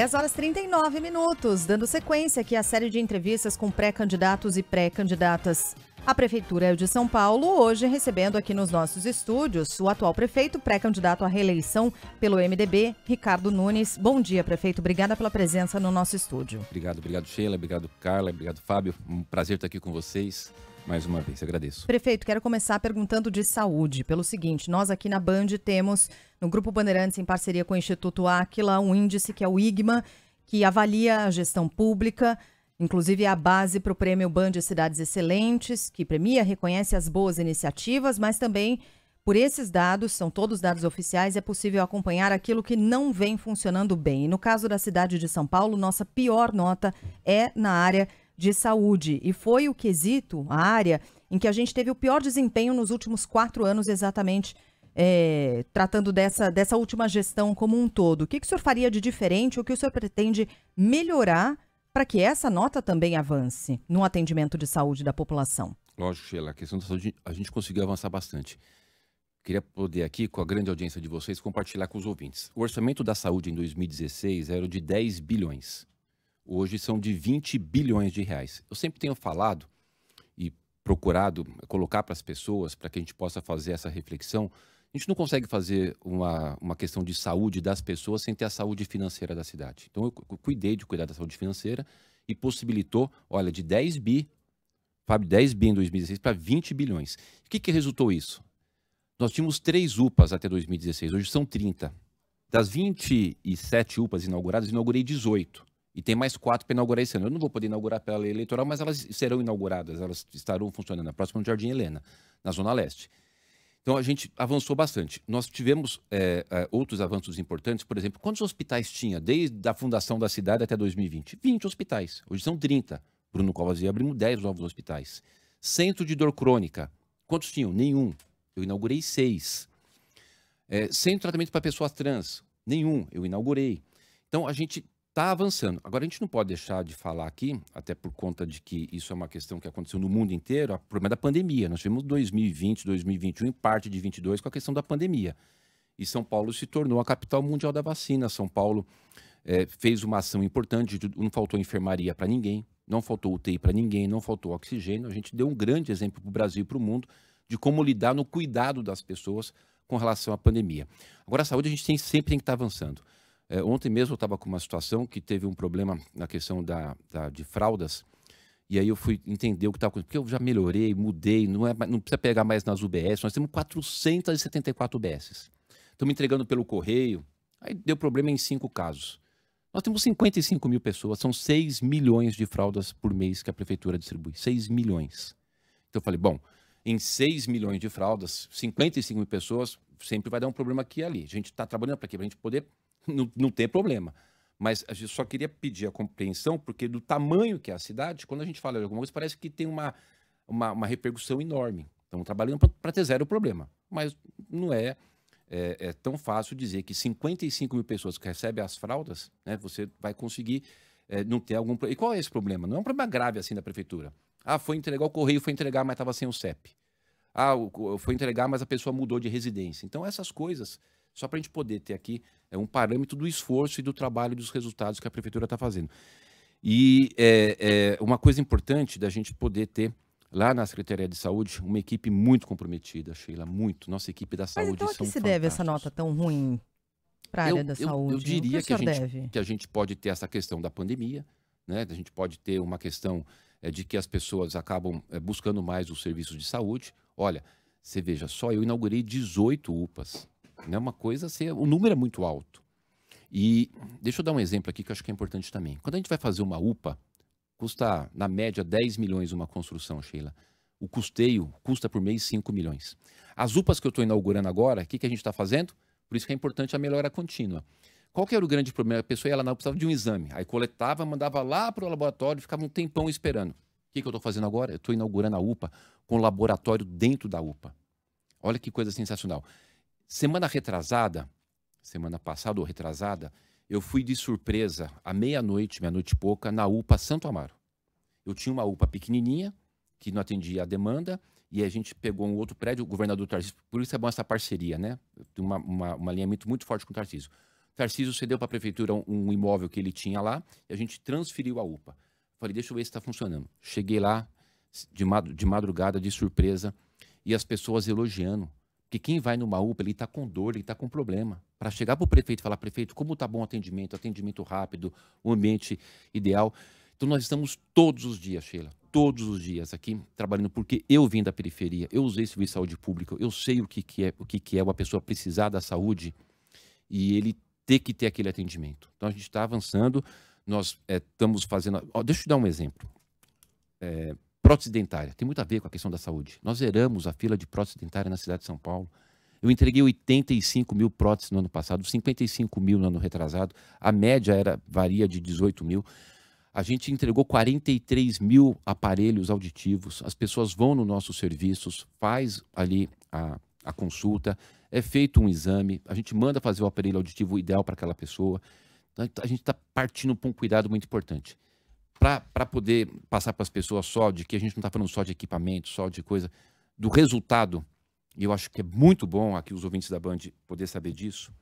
10 horas 39 minutos, dando sequência aqui à série de entrevistas com pré-candidatos e pré-candidatas. A Prefeitura é de São Paulo, hoje recebendo aqui nos nossos estúdios o atual prefeito, pré-candidato à reeleição pelo MDB, Ricardo Nunes. Bom dia, prefeito. Obrigada pela presença no nosso estúdio. Obrigado, obrigado, Sheila. Obrigado, Carla. Obrigado, Fábio. Um prazer estar aqui com vocês. Mais uma vez, agradeço. Prefeito, quero começar perguntando de saúde. Pelo seguinte, nós aqui na Band temos, no Grupo Bandeirantes, em parceria com o Instituto Áquila, um índice que é o IGMA, que avalia a gestão pública, inclusive é a base para o prêmio Band Cidades Excelentes, que premia, reconhece as boas iniciativas, mas também por esses dados, são todos dados oficiais, é possível acompanhar aquilo que não vem funcionando bem. E no caso da cidade de São Paulo, nossa pior nota é na área de saúde. E foi o quesito, a área, em que a gente teve o pior desempenho nos últimos quatro anos, exatamente, é, tratando dessa, dessa última gestão como um todo. O que, que o senhor faria de diferente? O que o senhor pretende melhorar para que essa nota também avance no atendimento de saúde da população? Lógico, Sheila, a questão da saúde a gente conseguiu avançar bastante. Queria poder aqui, com a grande audiência de vocês, compartilhar com os ouvintes. O orçamento da saúde em 2016 era de 10 bilhões hoje são de 20 bilhões de reais. Eu sempre tenho falado e procurado colocar para as pessoas, para que a gente possa fazer essa reflexão, a gente não consegue fazer uma, uma questão de saúde das pessoas sem ter a saúde financeira da cidade. Então, eu cuidei de cuidar da saúde financeira e possibilitou, olha, de 10 bi, Fábio, 10 bi em 2016 para 20 bilhões. O que, que resultou isso? Nós tínhamos três UPAs até 2016, hoje são 30. Das 27 UPAs inauguradas, inaugurei 18. E tem mais quatro para inaugurar esse ano. Eu não vou poder inaugurar pela lei eleitoral, mas elas serão inauguradas, elas estarão funcionando. A próxima no Jardim Helena, na Zona Leste. Então a gente avançou bastante. Nós tivemos é, outros avanços importantes, por exemplo, quantos hospitais tinha desde a fundação da cidade até 2020? 20 hospitais. Hoje são 30. Bruno Covas e abrimos 10 novos hospitais. Centro de dor crônica. Quantos tinham? Nenhum. Eu inaugurei seis. É, centro de tratamento para pessoas trans. Nenhum. Eu inaugurei. Então a gente está avançando. Agora, a gente não pode deixar de falar aqui, até por conta de que isso é uma questão que aconteceu no mundo inteiro, o problema da pandemia. Nós tivemos 2020, 2021 e parte de 22 com a questão da pandemia. E São Paulo se tornou a capital mundial da vacina. São Paulo é, fez uma ação importante, não faltou enfermaria para ninguém, não faltou UTI para ninguém, não faltou oxigênio. A gente deu um grande exemplo para o Brasil e para o mundo de como lidar no cuidado das pessoas com relação à pandemia. Agora, a saúde a gente tem, sempre tem que estar tá avançando. É, ontem mesmo eu estava com uma situação que teve um problema na questão da, da de fraldas, e aí eu fui entender o que estava acontecendo, porque eu já melhorei, mudei, não, é, não precisa pegar mais nas UBS, nós temos 474 UBS. Estamos entregando pelo correio, aí deu problema em cinco casos. Nós temos 55 mil pessoas, são 6 milhões de fraldas por mês que a prefeitura distribui. 6 milhões. Então eu falei, bom, em 6 milhões de fraldas, 55 mil pessoas, sempre vai dar um problema aqui e ali. A gente está trabalhando para quê? Para a gente poder não, não tem problema. Mas a gente só queria pedir a compreensão, porque do tamanho que é a cidade, quando a gente fala de alguma coisa, parece que tem uma, uma, uma repercussão enorme. Estamos trabalhando para ter zero problema. Mas não é, é, é, tão fácil dizer que 55 mil pessoas que recebem as fraldas, né, você vai conseguir é, não ter algum problema. E qual é esse problema? Não é um problema grave assim da prefeitura. Ah, foi entregar o correio, foi entregar, mas estava sem o CEP. Ah, foi entregar, mas a pessoa mudou de residência. Então, essas coisas só para a gente poder ter aqui é, um parâmetro do esforço e do trabalho e dos resultados que a prefeitura está fazendo. E é, é, uma coisa importante da gente poder ter lá na Secretaria de Saúde uma equipe muito comprometida, Sheila, muito. Nossa equipe da saúde Mas então, a que se deve essa nota tão ruim para a área da eu, saúde? Eu diria que, que, a gente, que, a gente, pode ter essa questão da pandemia, né? a gente pode ter uma questão é, de que as pessoas acabam é, buscando mais os serviços de saúde. Olha, você veja, só eu inaugurei 18 UPAs é né? uma coisa assim, o número é muito alto. E deixa eu dar um exemplo aqui que eu acho que é importante também. Quando a gente vai fazer uma UPA, custa na média 10 milhões uma construção, Sheila. O custeio custa por mês 5 milhões. As UPAs que eu estou inaugurando agora, o que, que a gente está fazendo? Por isso que é importante a melhora contínua. Qual que era o grande problema? A pessoa ia lá, UPA precisava de um exame. Aí coletava, mandava lá para o laboratório, ficava um tempão esperando. O que, que eu estou fazendo agora? Eu estou inaugurando a UPA com o laboratório dentro da UPA. Olha que coisa sensacional. Semana retrasada, semana passada ou retrasada, eu fui de surpresa à meia-noite, meia-noite pouca, na UPA Santo Amaro. Eu tinha uma UPA pequenininha, que não atendia a demanda, e a gente pegou um outro prédio, o governador Tarcísio, por isso é bom essa parceria, né? Tem uma, uma, um alinhamento muito forte com o Tarcísio. O Tarcísio cedeu para a prefeitura um, um, imóvel que ele tinha lá, e a gente transferiu a UPA. Falei, deixa eu ver se está funcionando. Cheguei lá, de, madrugada, de surpresa, e as pessoas elogiando porque quem vai numa UPA, ele está com dor, ele está com problema. Para chegar para o prefeito e falar, prefeito, como está bom o atendimento, atendimento rápido, o ambiente ideal. Então nós estamos todos os dias, Sheila, todos os dias aqui trabalhando, porque eu vim da periferia, eu usei serviço de saúde pública, eu sei o que, que é o que, que é uma pessoa precisar da saúde e ele ter que ter aquele atendimento. Então a gente está avançando, nós é, eh, estamos fazendo. Ó, deixa eu te dar um exemplo. É, prótese dentária. Tem muito a ver com a questão da saúde. Nós zeramos a fila de prótese dentária na cidade de São Paulo. Eu entreguei 85 mil próteses no ano passado, 55 mil no ano retrasado. A média era varia de 18 mil. A gente entregou 43 mil aparelhos auditivos. As pessoas vão nos nossos serviços, faz ali a, a consulta, é feito um exame, a gente manda fazer o aparelho auditivo ideal para aquela pessoa. Então, a gente está partindo para um cuidado muito importante para poder passar para as pessoas só de que a gente não está falando só de equipamento, só de coisa, do resultado, e eu acho que é muito bom aqui os ouvintes da Band poder saber disso,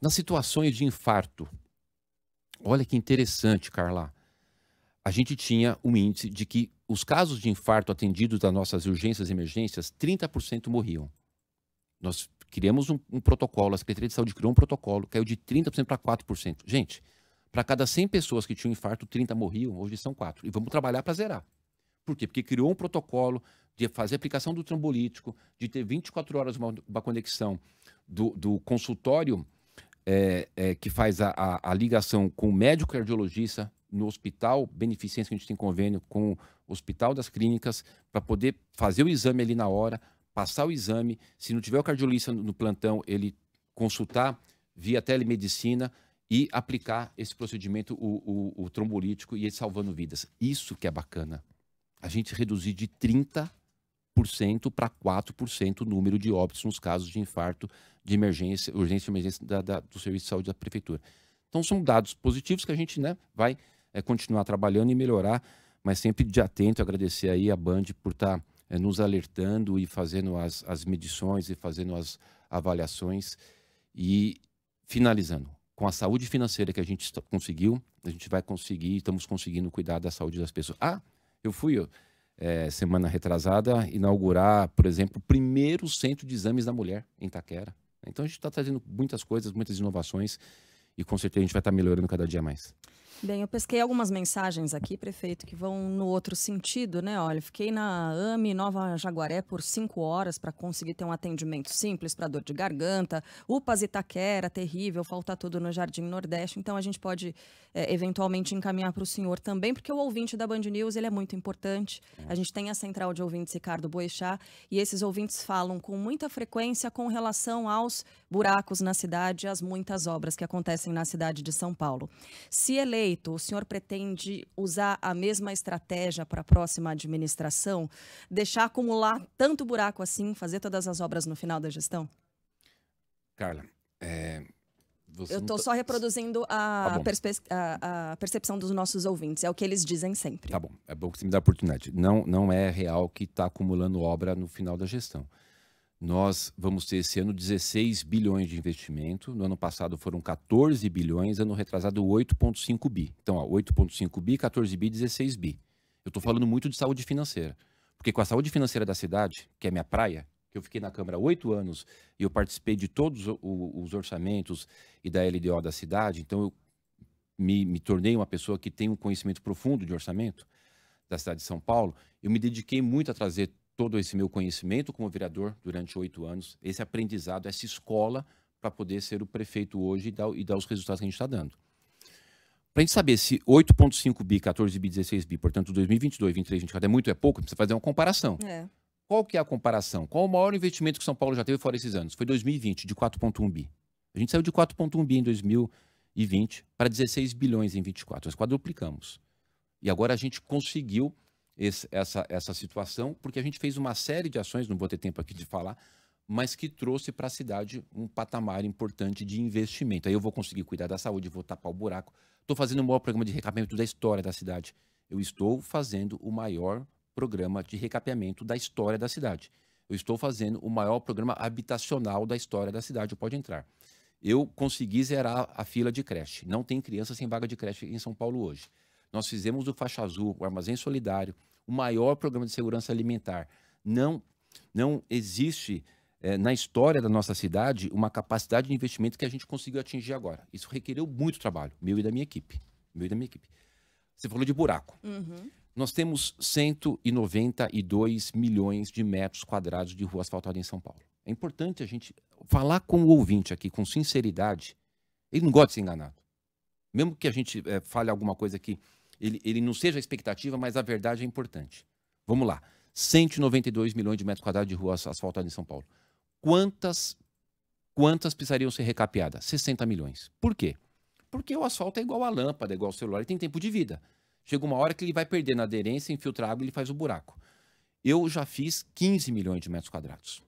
nas situações de infarto. Olha que interessante, Carla. A gente tinha um índice de que os casos de infarto atendidos das nossas urgências e emergências, 30% morriam. Nós criamos um, um protocolo, a Secretaria de Saúde criou um protocolo, caiu de 30% para 4%. Gente, para cada 100 pessoas que tinham infarto, 30 morriam, hoje são 4. E vamos trabalhar para zerar. Por quê? Porque criou um protocolo de fazer aplicação do trombolítico, de ter 24 horas uma, uma conexão do, do consultório é, é, que faz a, a, a, ligação com o médico cardiologista no hospital beneficência que a gente tem convênio com o hospital das clínicas para poder fazer o exame ali na hora, passar o exame. Se não tiver o cardiologista no, no plantão, ele consultar via telemedicina e aplicar esse procedimento, o, o, o trombolítico e salvando vidas. Isso que é bacana. A gente reduzir de 30% para 4% o número de óbitos nos casos de infarto de emergência, urgência e emergência da, da, do Serviço de Saúde da Prefeitura. Então são dados positivos que a gente né, vai é, continuar trabalhando e melhorar, mas sempre de atento, agradecer aí a Band por estar tá, é, nos alertando e fazendo as, as medições e fazendo as avaliações. E finalizando, com a saúde financeira que a gente conseguiu, a gente vai conseguir, estamos conseguindo cuidar da saúde das pessoas. Ah, eu fui é, semana retrasada inaugurar, por exemplo, o primeiro centro de exames da mulher em Taquera. Então a gente está trazendo muitas coisas, muitas inovações e com certeza a gente vai estar tá melhorando cada dia mais. Bem, eu pesquei algumas mensagens aqui, prefeito, que vão no outro sentido, né? Olha, fiquei na AME Nova Jaguaré por cinco horas para conseguir ter um atendimento simples para dor de garganta. UPAs Itaquera, terrível, falta tudo no Jardim Nordeste. Então, a gente pode é, eventualmente encaminhar para o senhor também, porque o ouvinte da Band News ele é muito importante. A gente tem a central de ouvintes Ricardo Boixá e esses ouvintes falam com muita frequência com relação aos buracos na cidade as muitas obras que acontecem na cidade de São Paulo. Se eleito, o senhor pretende usar a mesma estratégia para a próxima administração? Deixar acumular tanto buraco assim, fazer todas as obras no final da gestão? Carla, é, eu estou tá... só reproduzindo a, tá a, a, percepção dos nossos ouvintes, é o que eles dizem sempre. Tá bom, é bom que você me dá a oportunidade. Não, não é real que está acumulando obra no final da gestão. Nós vamos ter esse ano 16 bilhões de investimento, no ano passado foram 14 bilhões, ano retrasado 8,5 bi. Então, 8,5 bi, 14 bi, 16 bi. Eu estou falando muito de saúde financeira, porque com a saúde financeira da cidade, que é minha praia, que eu fiquei na Câmara oito anos e eu participei de todos os orçamentos e da LDO da cidade, então eu me, me tornei uma pessoa que tem um conhecimento profundo de orçamento da cidade de São Paulo, eu me dediquei muito a trazer todo esse meu conhecimento como vereador durante oito anos, esse aprendizado, essa escola para poder ser o prefeito hoje e dar, e dar os resultados que a gente está dando. Para a gente saber se 8,5 bi, 14 bi, 16 bi, portanto 2022, 2023, 2024 é muito, é pouco, precisa fazer uma comparação. É. Qual que é a comparação? Qual o maior investimento que São Paulo já teve fora esses anos? Foi 2020, de 4,1 bi. A gente saiu de 4,1 bi em 2020 para 16 bilhões em 24. Nós quadruplicamos. E agora a gente conseguiu esse, essa, essa situação, porque a gente fez uma série de ações, não vou ter tempo aqui de falar, mas que trouxe para a cidade um patamar importante de investimento. Aí eu vou conseguir cuidar da saúde, vou tapar o buraco. Estou fazendo o maior programa de recapeamento da história da cidade. Eu estou fazendo o maior programa de recapeamento da história da cidade. Eu estou fazendo o maior programa habitacional da história da cidade. Pode entrar. Eu consegui zerar a fila de creche. Não tem criança sem vaga de creche em São Paulo hoje. Nós fizemos o Faixa Azul, o Armazém Solidário, o maior programa de segurança alimentar. Não, não existe é, na história da nossa cidade uma capacidade de investimento que a gente conseguiu atingir agora. Isso requereu muito trabalho, meu e da minha equipe. Meu e da minha equipe. Você falou de buraco. Uhum. Nós temos 192 milhões de metros quadrados de rua asfaltada em São Paulo. É importante a gente falar com o ouvinte aqui, com sinceridade. Ele não gosta de ser enganado. Mesmo que a gente é, fale alguma coisa que ele, ele não seja a expectativa, mas a verdade é importante. Vamos lá. 192 milhões de metros quadrados de rua asfaltada em São Paulo. Quantas quantas precisariam ser recapeadas? 60 milhões. Por quê? Porque o asfalto é igual a lâmpada, é igual ao celular, ele tem tempo de vida. Chega uma hora que ele vai perder na aderência, infiltrar água, ele faz o buraco. Eu já fiz 15 milhões de metros quadrados.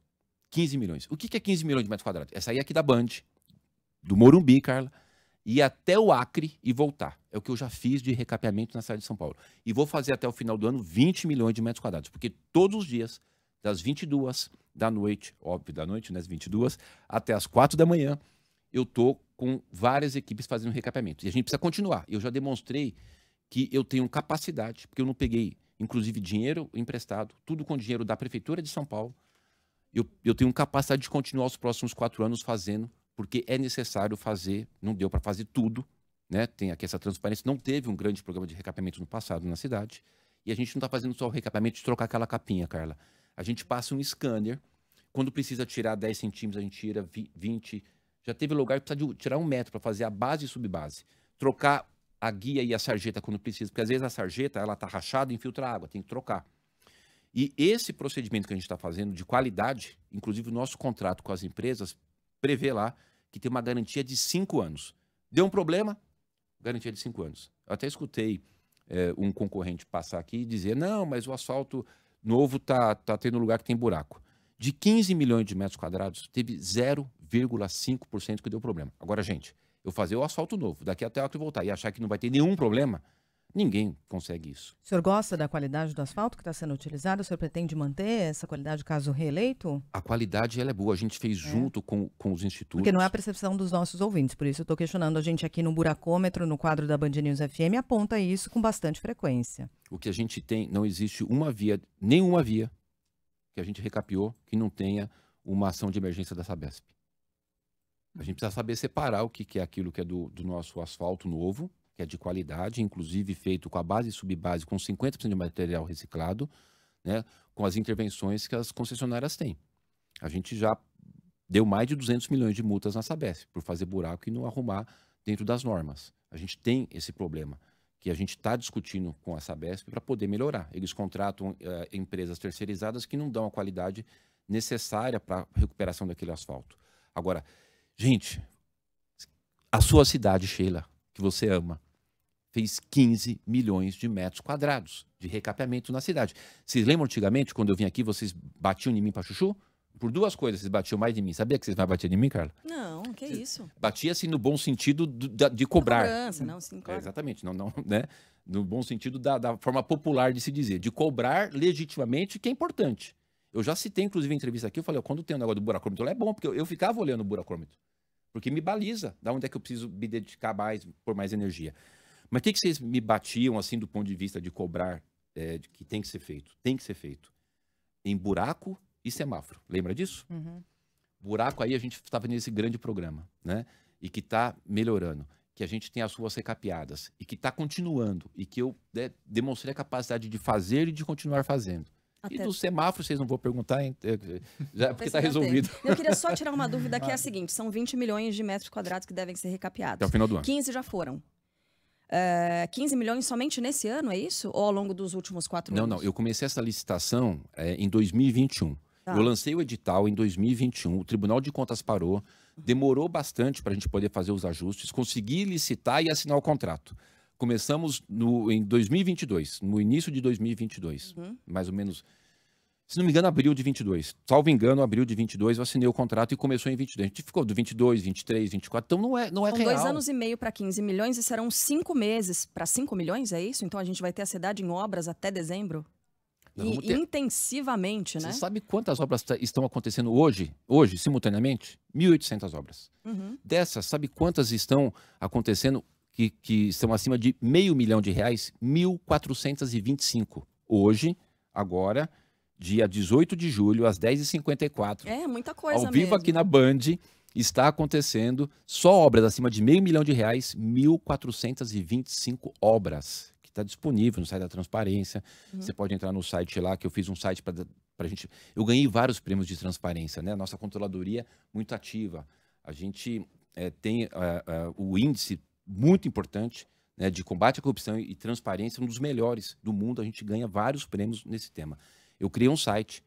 15 milhões. O que é 15 milhões de metros quadrados? Essa aí é aqui da Band, do Morumbi, Carla ir até o Acre e voltar. É o que eu já fiz de recapeamento na cidade de São Paulo. E vou fazer até o final do ano 20 milhões de metros quadrados, porque todos os dias, das 22 da noite, óbvio, da noite, né, 22, até as 4 da manhã, eu tô com várias equipes fazendo recapeamento. E a gente precisa continuar. Eu já demonstrei que eu tenho capacidade, porque eu não peguei, inclusive, dinheiro emprestado, tudo com dinheiro da Prefeitura de São Paulo. Eu, eu tenho capacidade de continuar os próximos quatro anos fazendo porque é necessário fazer, não deu para fazer tudo, né? Tem aqui essa transparência, não teve um grande programa de recapeamento no passado na cidade, e a gente não está fazendo só o recapeamento de trocar aquela capinha, Carla. A gente passa um scanner, quando precisa tirar 10 centímetros, a gente tira 20. Já teve lugar que precisa de tirar um metro para fazer a base e subbase. Trocar a guia e a sarjeta quando precisa, porque às vezes a sarjeta ela tá rachada e infiltra água, tem que trocar. E esse procedimento que a gente está fazendo de qualidade, inclusive o nosso contrato com as empresas, prevê lá que tem uma garantia de cinco anos. Deu um problema? Garantia de cinco anos. Eu até escutei é, um concorrente passar aqui e dizer: não, mas o asfalto novo tá, tá tendo lugar que tem buraco. De 15 milhões de metros quadrados, teve 0,5% que deu problema. Agora, gente, eu fazer o asfalto novo, daqui até a hora que voltar, e achar que não vai ter nenhum problema, Ninguém consegue isso. O senhor gosta da qualidade do asfalto que está sendo utilizado? O senhor pretende manter essa qualidade caso reeleito? A qualidade ela é boa. A gente fez é. junto com, com os institutos. Porque não é a percepção dos nossos ouvintes. Por isso eu estou questionando. A gente aqui no Buracômetro, no quadro da Band News FM, aponta isso com bastante frequência. O que a gente tem, não existe uma via, nenhuma via que a gente recapiou que não tenha uma ação de emergência da Sabesp. A gente precisa saber separar o que, que é aquilo que é do, do nosso asfalto novo que é de qualidade, inclusive feito com a base e subbase com 50% de material reciclado, né, com as intervenções que as concessionárias têm. A gente já deu mais de 200 milhões de multas na Sabesp por fazer buraco e não arrumar dentro das normas. A gente tem esse problema que a gente está discutindo com a Sabesp para poder melhorar. Eles contratam eh, empresas terceirizadas que não dão a qualidade necessária para a recuperação daquele asfalto. Agora, gente, a sua cidade, Sheila, que você ama, fez 15 milhões de metros quadrados de recapeamento na cidade. Vocês lembram antigamente, quando eu vim aqui, vocês batiam em mim para chuchu? Por duas coisas, vocês batiam mais de mim. Sabia que vocês mais batiam em mim, Carla? Não, que vocês isso. Batia assim no bom sentido do, de cobrar. Cobrança, não, sim, claro. É, exatamente, não, não, né? No bom sentido da, da forma popular de se dizer, de cobrar legitimamente, que é importante. Eu já citei, inclusive, em entrevista aqui, eu falei, quando tem um negócio do buracômetro, é bom, porque eu, eu ficava olhando o buracômetro. Porque me baliza, da onde é que eu preciso me dedicar mais, por mais energia. Mas o que, que vocês me batiam, assim, do ponto de vista de cobrar, é, de que tem que ser feito? Tem que ser feito. Em buraco e semáforo. Lembra disso? Uhum. Buraco aí a gente estava nesse grande programa, né? E que está melhorando que a gente tem as ruas recapeadas e que está continuando e que eu né, demonstrei a capacidade de fazer e de continuar fazendo. Até. E do semáforo, vocês não vão perguntar, hein? É, é, já, porque está resolvido. Eu queria só tirar uma dúvida que é a seguinte: são 20 milhões de metros quadrados que devem ser recapeados. Até o final do ano. 15 já foram. 15 ah, milhões somente nesse ano, é isso? Ou ao longo dos últimos quatro não, anos? Não, não. Eu comecei essa licitação é, em 2021. Tá. Eu lancei o edital em 2021. O Tribunal de Contas parou. Demorou bastante para a gente poder fazer os ajustes, conseguir licitar e assinar o contrato. Começamos no, em 2022, no início de 2022, uhum. mais ou menos se não me engano, abril de 22. Salvo engano, abril de 22 eu assinei o contrato e começou em 22. A gente ficou do 22, 23, 24. Então não é, não é real. dois anos e meio para 15 milhões e serão cinco meses para 5 milhões, é isso? Então a gente vai ter a cidade em obras até dezembro? E ter... intensivamente, né? Você sabe quantas obras tá, estão acontecendo hoje, hoje, simultaneamente? 1.800 obras. Uhum. Dessas, sabe quantas estão acontecendo que, que estão acima de meio milhão de reais? 1.425. Hoje, agora dia 18 de julho, às 10h54. É, muita coisa Ao vivo mesmo. aqui na Band, está acontecendo só obras acima de meio milhão de reais, 1.425 obras que está disponível no site da Transparência. Uhum. Você pode entrar no site lá, que eu fiz um site para a gente... Eu ganhei vários prêmios de transparência, né? Nossa controladoria muito ativa. A gente é, tem eh, eh, o índice muito importante né, de combate à corrupção e transparência, um dos melhores do mundo. A gente ganha vários prêmios nesse tema. Eu criei um site,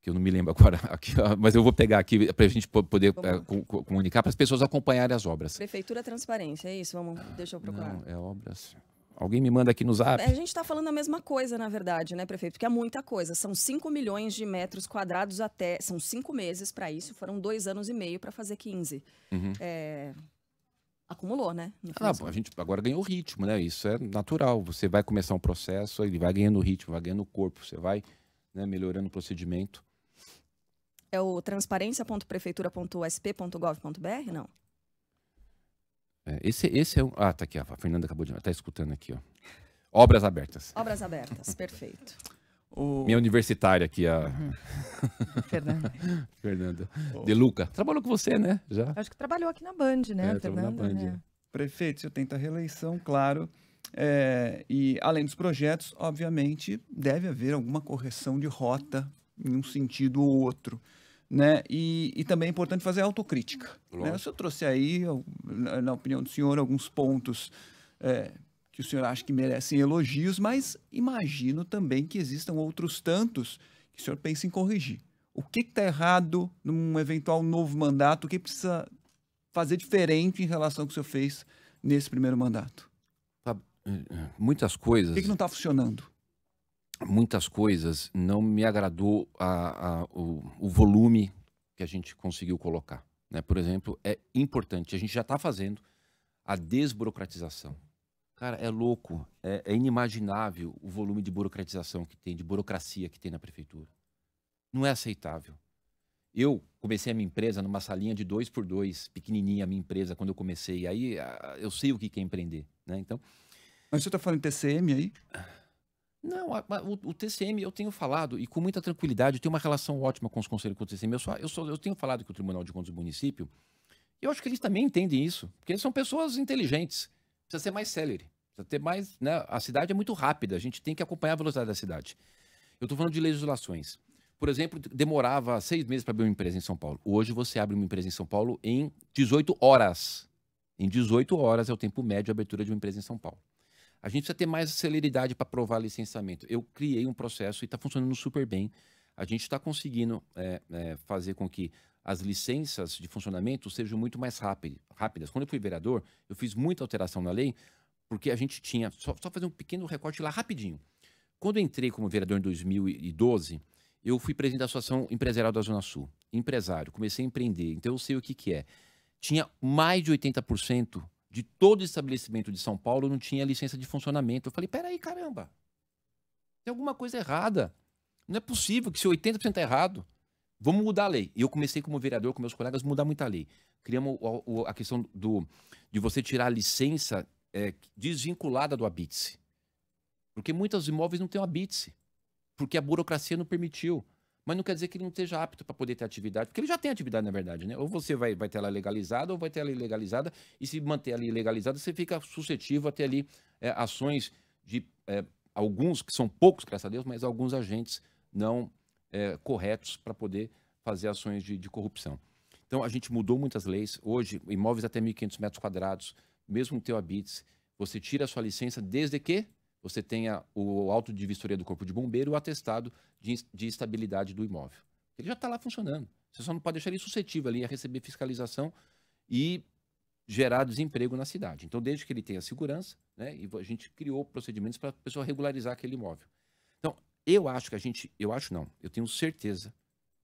que eu não me lembro agora, aqui, mas eu vou pegar aqui para a gente poder é, comunicar, para as pessoas acompanharem as obras. Prefeitura Transparência, é isso? Vamos, deixa eu procurar. Não, é obras... Alguém me manda aqui no zap. É, a gente está falando a mesma coisa, na verdade, né, prefeito? Porque é muita coisa. São 5 milhões de metros quadrados até. São cinco meses para isso, foram dois anos e meio para fazer 15. Uhum. É, acumulou, né? Ah, a gente agora ganhou ritmo, né? Isso é natural. Você vai começar um processo, ele vai ganhando ritmo, vai ganhando corpo, você vai né, melhorando o procedimento. É o transparência.prefeitura.usp.gov.br, não? É, esse, esse é um. Ah, tá aqui, a Fernanda acabou de. Tá escutando aqui, ó. Obras abertas. Obras abertas, perfeito. O... Minha universitária aqui, a. Uhum. Fernanda. Fernanda. Oh. De Luca. Trabalhou com você, né? Já? Acho que trabalhou aqui na Band, né? É, Fernanda, na Band. É. é. Prefeito, eu tento a reeleição, claro. É, e além dos projetos, obviamente, deve haver alguma correção de rota em um sentido ou outro. Né? E, e também é importante fazer autocrítica. Né? Se eu trouxe aí, na opinião do senhor, alguns pontos é, que o senhor acha que merecem elogios, mas imagino também que existam outros tantos que o senhor pensa em corrigir. O que está errado num eventual novo mandato? O que precisa fazer diferente em relação ao que o senhor fez nesse primeiro mandato? É, é, muitas coisas. O que, que não está funcionando? Muitas coisas. Não me agradou a, a, o, o volume que a gente conseguiu colocar. Né? Por exemplo, é importante, a gente já está fazendo a desburocratização. Cara, é louco, é, é, inimaginável o volume de burocratização que tem, de burocracia que tem na prefeitura. Não é aceitável. Eu comecei a minha empresa numa salinha de dois por dois, pequenininha a minha empresa, quando eu comecei. Aí ah, eu sei o que é empreender, né? Então... Mas você está falando TCM aí? Não, a, a, o, o, TCM eu tenho falado, e com muita tranquilidade, eu tenho uma relação ótima com os conselhos do TCM. Eu, só, eu, só, eu tenho falado com o Tribunal de Contas do Município, e eu acho que eles também entendem isso, porque eles são pessoas inteligentes precisa ser mais célere. Precisa ter mais. Né? A cidade é muito rápida, a gente tem que acompanhar a velocidade da cidade. Eu estou falando de legislações. Por exemplo, demorava seis meses para abrir uma empresa em São Paulo. Hoje você abre uma empresa em São Paulo em 18 horas. Em 18 horas é o tempo médio de abertura de uma empresa em São Paulo. A gente precisa ter mais celeridade para aprovar licenciamento. Eu criei um processo e está funcionando super bem. A gente está conseguindo é, é, fazer com que as licenças de funcionamento sejam muito mais rápidas. Quando eu fui vereador, eu fiz muita alteração na lei, porque a gente tinha. Só, só fazer um pequeno recorte lá rapidinho. Quando eu entrei como vereador em 2012, eu fui presidente da Associação Empresarial da Zona Sul. Empresário, comecei a empreender, então eu sei o que, que é. Tinha mais de 80% de todo estabelecimento de São Paulo não tinha licença de funcionamento. Eu falei, peraí, caramba, tem alguma coisa errada. Não é possível que se 80% está errado, Vamos mudar a lei. E eu comecei como vereador com meus colegas mudar muita lei. Criamos o, o, a questão do de você tirar a licença é, desvinculada do habite Porque muitos imóveis não têm o habite porque a burocracia não permitiu. Mas não quer dizer que ele não esteja apto para poder ter atividade, porque ele já tem atividade, na verdade, né? Ou você vai, vai ter ela legalizada, ou vai ter ela ilegalizada, e se manter ela ilegalizada, você fica suscetível a ter ali é, ações de é, alguns, que são poucos, graças a Deus, mas alguns agentes não é, corretos para poder fazer ações de, de, corrupção. Então, a gente mudou muitas leis. Hoje, imóveis até 1.500 metros quadrados, mesmo teu habites, você tira a sua licença desde que você tenha o auto de vistoria do Corpo de Bombeiro e o atestado de, de estabilidade do imóvel. Ele já está lá funcionando. Você só não pode deixar ele suscetível ali a receber fiscalização e gerar desemprego na cidade. Então, desde que ele tenha segurança, né, a gente criou procedimentos para a pessoa regularizar aquele imóvel. Eu acho que a gente, eu acho não, eu tenho certeza,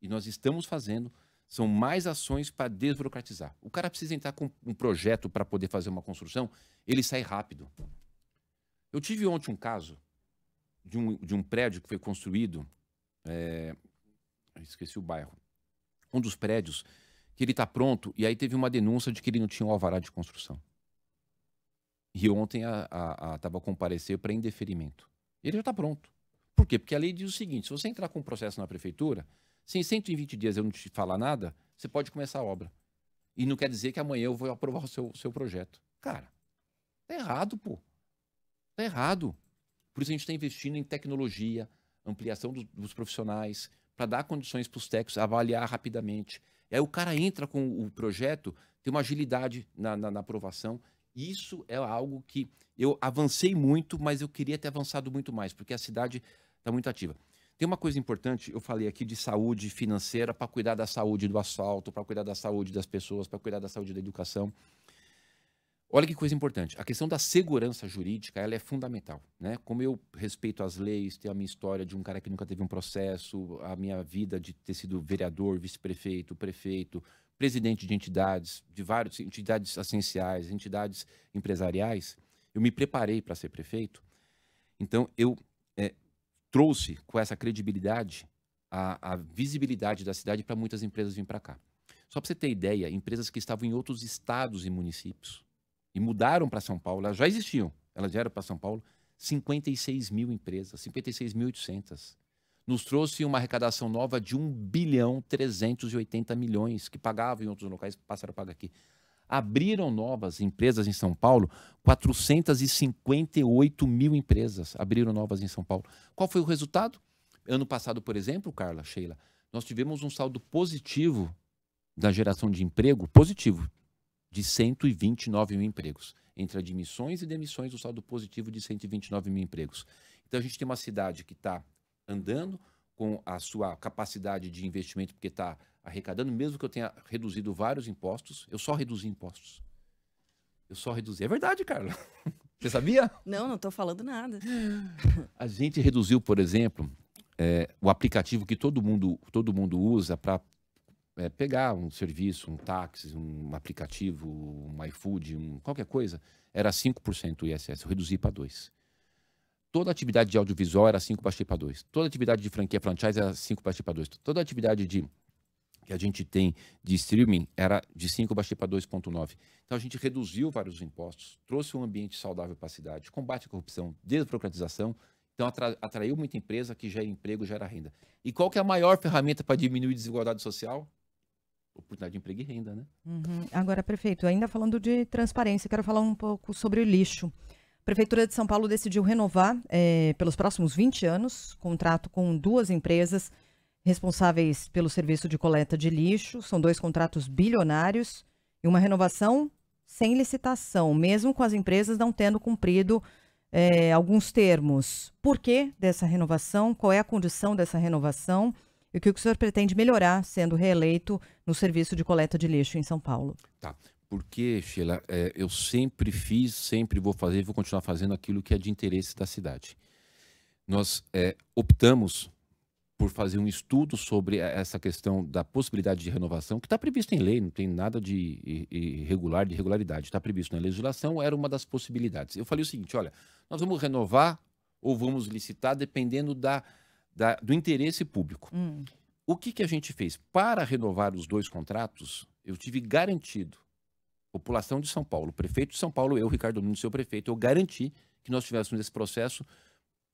e nós estamos fazendo, são mais ações para desburocratizar. O cara precisa entrar com um projeto para poder fazer uma construção, ele sai rápido. Eu tive ontem um caso de um, de um prédio que foi construído, é, esqueci o bairro, um dos prédios que ele está pronto e aí teve uma denúncia de que ele não tinha um alvará de construção. E ontem a estava a, a comparecer para indeferimento. Ele já está pronto. Por quê? Porque a lei diz o seguinte: se você entrar com um processo na prefeitura, se em 120 dias eu não te falar nada, você pode começar a obra. E não quer dizer que amanhã eu vou aprovar o seu, seu projeto. Cara, tá errado, pô. Tá errado. Por isso a gente está investindo em tecnologia, ampliação dos profissionais, para dar condições para os técnicos avaliar rapidamente. E é, aí o cara entra com o projeto, tem uma agilidade na, na, na aprovação. Isso é algo que eu avancei muito, mas eu queria ter avançado muito mais, porque a cidade está muito ativa. Tem uma coisa importante, eu falei aqui de saúde financeira para cuidar da saúde do asfalto, para cuidar da saúde das pessoas, para cuidar da saúde da educação. Olha que coisa importante. A questão da segurança jurídica ela é fundamental. Né? Como eu respeito as leis, tenho a minha história de um cara que nunca teve um processo, a minha vida de ter sido vereador, vice-prefeito, prefeito, presidente de entidades, de várias entidades essenciais, entidades empresariais, eu me preparei para ser prefeito. Então, eu é, trouxe com essa credibilidade a, a visibilidade da cidade para muitas empresas virem para cá. Só para você ter ideia, empresas que estavam em outros estados e municípios e mudaram para São Paulo, elas já existiam, elas vieram para São Paulo, 56 mil empresas, 56.800. Nos trouxe uma arrecadação nova de 1 bilhão 380 milhões, que pagavam em outros locais, passaram a pagar aqui abriram novas empresas em São Paulo, 458 mil empresas abriram novas em São Paulo. Qual foi o resultado? Ano passado, por exemplo, Carla, Sheila, nós tivemos um saldo positivo da geração de emprego, positivo, de 129 mil empregos. Entre admissões e demissões, o um saldo positivo de 129 mil empregos. Então a gente tem uma cidade que está andando, com a sua capacidade de investimento, porque está arrecadando, mesmo que eu tenha reduzido vários impostos, eu só reduzi impostos. Eu só reduzi. É verdade, Carla. Você sabia? Não, não estou falando nada. A gente reduziu, por exemplo, é, o aplicativo que todo mundo, todo mundo usa para é, pegar um serviço, um táxi, um aplicativo, um iFood, um, qualquer coisa, era 5% o ISS. Eu reduzi para 2%. Toda atividade de audiovisual era 5 baixei para 2. Toda atividade de franquia franchise era 5 baixei para 2. Toda atividade de que a gente tem de streaming era de 5 baixei para 2.9. Então a gente reduziu vários impostos, trouxe um ambiente saudável para a cidade, combate à corrupção, desburocratização, então atra atraiu muita empresa que gera emprego, gera renda. E qual que é a maior ferramenta para diminuir desigualdade social? Oportunidade de emprego e renda, né? Uhum. Agora, prefeito, ainda falando de transparência, quero falar um pouco sobre o lixo. Prefeitura de São Paulo decidiu renovar é, pelos próximos 20 anos contrato com duas empresas responsáveis pelo serviço de coleta de lixo. São dois contratos bilionários e uma renovação sem licitação, mesmo com as empresas não tendo cumprido é, alguns termos. Por que dessa renovação? Qual é a condição dessa renovação? E o que o senhor pretende melhorar sendo reeleito no serviço de coleta de lixo em São Paulo? Tá porque, Sheila, é, eu sempre fiz, sempre vou fazer e vou continuar fazendo aquilo que é de interesse da cidade. Nós é, optamos por fazer um estudo sobre essa questão da possibilidade de renovação, que está previsto em lei, não tem nada de irregular, de irregularidade, está previsto na legislação, era uma das possibilidades. Eu falei o seguinte: olha, nós vamos renovar ou vamos licitar dependendo da, da do interesse público. Hum. O que, que a gente fez? Para renovar os dois contratos, eu tive garantido população de São Paulo, prefeito de São Paulo, eu, Ricardo Nunes, seu prefeito, eu garanti que nós tivéssemos esse processo,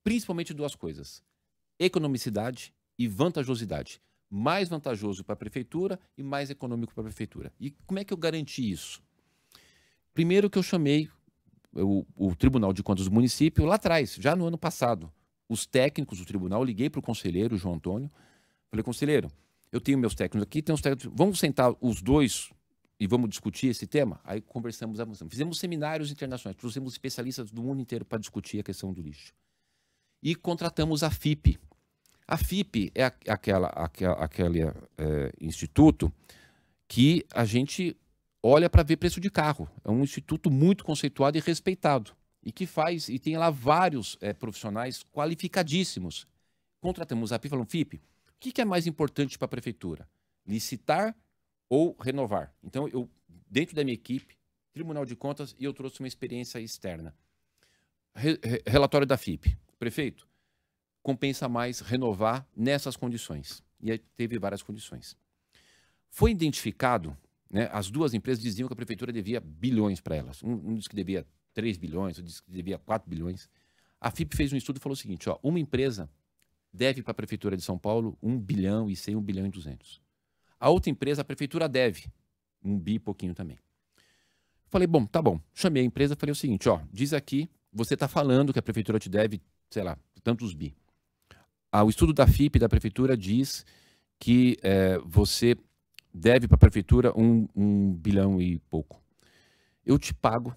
principalmente duas coisas: economicidade e vantajosidade. Mais vantajoso para a prefeitura e mais econômico para a prefeitura. E como é que eu garanti isso? Primeiro que eu chamei o, o Tribunal de Contas do município lá atrás, já no ano passado, os técnicos do tribunal, liguei para o conselheiro João Antônio, falei, conselheiro, eu tenho meus técnicos aqui, tem os técnicos, vamos sentar os dois e vamos discutir esse tema? Aí conversamos, avançamos. Fizemos seminários internacionais, trouxemos especialistas do mundo inteiro para discutir a questão do lixo. E contratamos a FIP. A FIP é aquela, aquela, aquele é, instituto que a gente olha para ver preço de carro. É um instituto muito conceituado e respeitado. E que faz, e tem lá vários é, profissionais qualificadíssimos. Contratamos a FIP e falamos, FIP, o que, que é mais importante para a prefeitura? Licitar ou renovar. Então, eu, dentro da minha equipe, Tribunal de Contas, e eu trouxe uma experiência externa. Re -re relatório da FIP. Prefeito, compensa mais renovar nessas condições. E aí teve várias condições. Foi identificado, né, as duas empresas diziam que a prefeitura devia bilhões para elas. Um, um disse que devia 3 bilhões, outro disse que devia 4 bilhões. A FIP fez um estudo e falou o seguinte, ó, uma empresa deve para a prefeitura de São Paulo 1 bilhão e 100, 1 bilhão e 200. A outra empresa, a prefeitura deve um bi pouquinho também. Falei, bom, tá bom. Chamei a empresa, falei o seguinte, ó, diz aqui, você está falando que a prefeitura te deve, sei lá, tantos bi. Ah, o estudo da FIP da prefeitura diz que é, você deve para a prefeitura um, um bilhão e pouco. Eu te pago,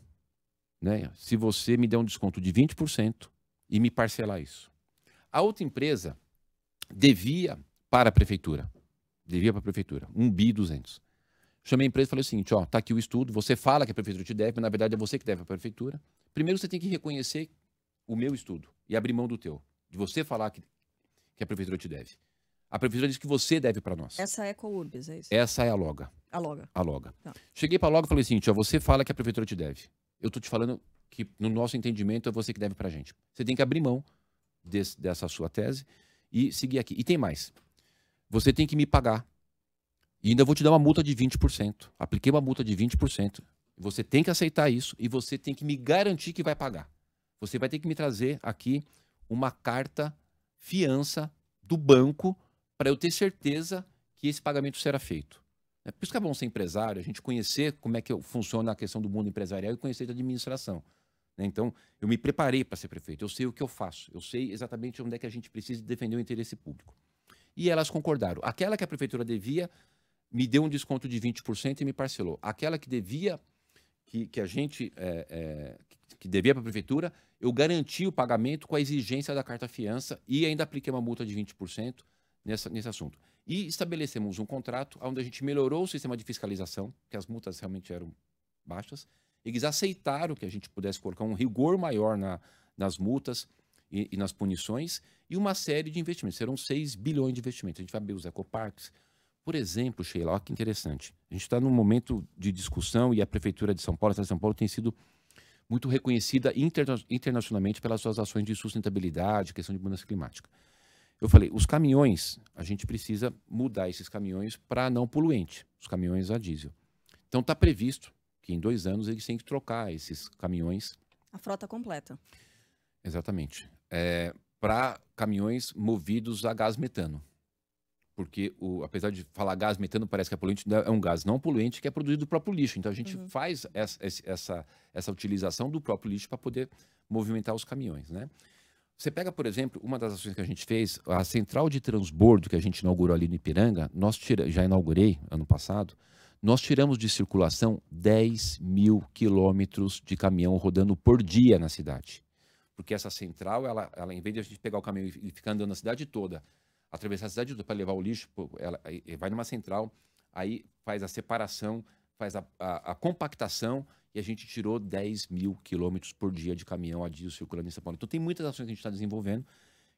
né? Se você me der um desconto de 20% e me parcelar isso. A outra empresa devia para a prefeitura devia para a prefeitura, 1 bi 200. Chamei a empresa e falei o seguinte, ó, tá aqui o estudo, você fala que a prefeitura te deve, mas na verdade é você que deve para a prefeitura. Primeiro você tem que reconhecer o meu estudo e abrir mão do teu, de você falar que, que a prefeitura te deve. A prefeitura diz que você deve para nós. Essa é a Courbis, é isso? Essa é a Loga. A Loga. A Loga. Tá. Cheguei para a Loga e falei assim, ó, você fala que a prefeitura te deve. Eu tô te falando que no nosso entendimento é você que deve para a gente. Você tem que abrir mão desse, dessa sua tese e seguir aqui. E tem mais. Você tem que me pagar. E ainda vou te dar uma multa de 20%. Apliquei uma multa de 20%. Você tem que aceitar isso e você tem que me garantir que vai pagar. Você vai ter que me trazer aqui uma carta fiança do banco para eu ter certeza que esse pagamento será feito. É por isso que é bom ser empresário, a gente conhecer como é que funciona a questão do mundo empresarial e conhecer da administração. Né? Então, eu me preparei para ser prefeito, eu sei o que eu faço, eu sei exatamente onde é que a gente precisa defender o interesse público. E elas concordaram. Aquela que a prefeitura devia me deu um desconto de 20% e me parcelou. Aquela que devia, que, que a gente, é, é, que devia para a prefeitura, eu garanti o pagamento com a exigência da carta fiança e ainda apliquei uma multa de 20% nessa, nesse assunto. E estabelecemos um contrato onde a gente melhorou o sistema de fiscalização, que as multas realmente eram baixas. Eles aceitaram que a gente pudesse colocar um rigor maior na, nas multas, e, e, nas punições, e uma série de investimentos. Serão 6 bilhões de investimentos. A gente vai ver os ecoparques. Por exemplo, Sheila, olha que interessante. A gente está num momento de discussão e a Prefeitura de São Paulo, a cidade de São Paulo, tem sido muito reconhecida interna internacionalmente pelas suas ações de sustentabilidade, questão de mudança climática. Eu falei, os caminhões, a gente precisa mudar esses caminhões para não poluente, os caminhões a diesel. Então está previsto que em dois anos eles têm que trocar esses caminhões. A frota completa. Exatamente é, para caminhões movidos a gás metano. Porque, o, apesar de falar gás metano, parece que é poluente, é, é um gás não poluente que é produzido do próprio lixo. Então, a gente uhum. faz essa, essa, essa utilização do próprio lixo para poder movimentar os caminhões. Né? Você pega, por exemplo, uma das ações que a gente fez, a central de transbordo que a gente inaugurou ali no Ipiranga, nós tira, já inaugurei ano passado, nós tiramos de circulação 10 mil quilômetros de caminhão rodando por dia na cidade. Porque essa central, ela, ela, em vez de a gente pegar o caminhão e ficar andando na cidade toda, atravessar a cidade toda para levar o lixo, ela, vai numa central, aí faz a separação, faz a, a, a compactação e a gente tirou 10 mil quilômetros por dia de caminhão a diesel circulando em São Paulo. Então tem muitas ações que a gente está desenvolvendo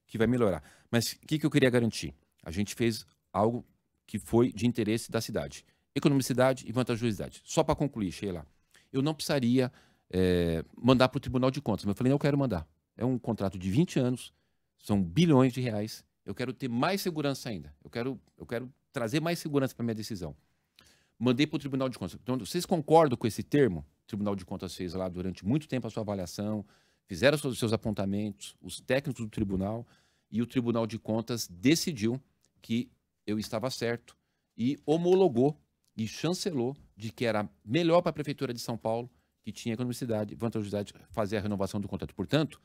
que vai melhorar. Mas o que, que eu queria garantir? A gente fez algo que foi de interesse da cidade. Economicidade e vantajosidade. Só para concluir, Sheila, eu não precisaria é, mandar para o Tribunal de Contas. Mas eu falei, não, eu quero mandar. É um contrato de 20 anos, são bilhões de reais. Eu quero ter mais segurança ainda. Eu quero, eu quero trazer mais segurança para minha decisão. Mandei para o Tribunal de Contas. Então, vocês concordam com esse termo? O Tribunal de Contas fez lá durante muito tempo a sua avaliação, fizeram os seus apontamentos, os técnicos do tribunal, e o Tribunal de Contas decidiu que eu estava certo e homologou e chancelou de que era melhor para a Prefeitura de São Paulo que tinha economicidade, vantajosidade fazer a renovação do contrato. Portanto,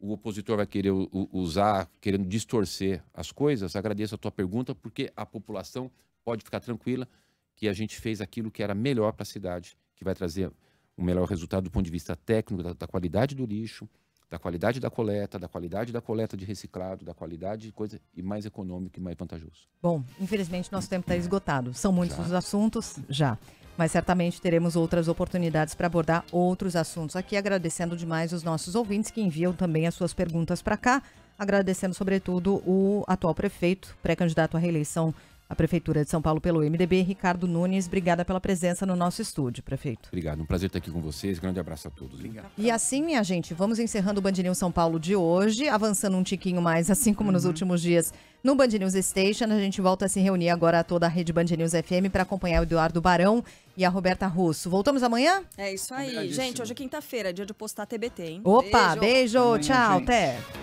o opositor vai querer usar, querendo distorcer as coisas. Agradeço a tua pergunta, porque a população pode ficar tranquila que a gente fez aquilo que era melhor para a cidade, que vai trazer um melhor resultado do ponto de vista técnico, da, da, qualidade do lixo, da qualidade da coleta, da qualidade da coleta de reciclado, da qualidade de coisa e mais econômico e mais vantajoso. Bom, infelizmente nosso tempo está esgotado. São muitos já. os assuntos já mas certamente teremos outras oportunidades para abordar outros assuntos aqui, agradecendo demais os nossos ouvintes que enviam também as suas perguntas para cá, agradecendo sobretudo o atual prefeito, pré-candidato à reeleição a Prefeitura de São Paulo pelo MDB, Ricardo Nunes. Obrigada pela presença no nosso estúdio, prefeito. Obrigado, um prazer estar aqui com vocês. Grande abraço a todos. Obrigado. E assim, minha gente, vamos encerrando o Band News São Paulo de hoje, avançando um tiquinho mais, assim como uhum. nos últimos dias, no Band News Station. A gente volta a se reunir agora toda a rede Band News FM para acompanhar o Eduardo Barão e a Roberta Russo. Voltamos amanhã? É isso aí. Gente, hoje é quinta-feira, é dia de postar TBT, hein? Opa, beijo, beijo amanhã, tchau, gente. até.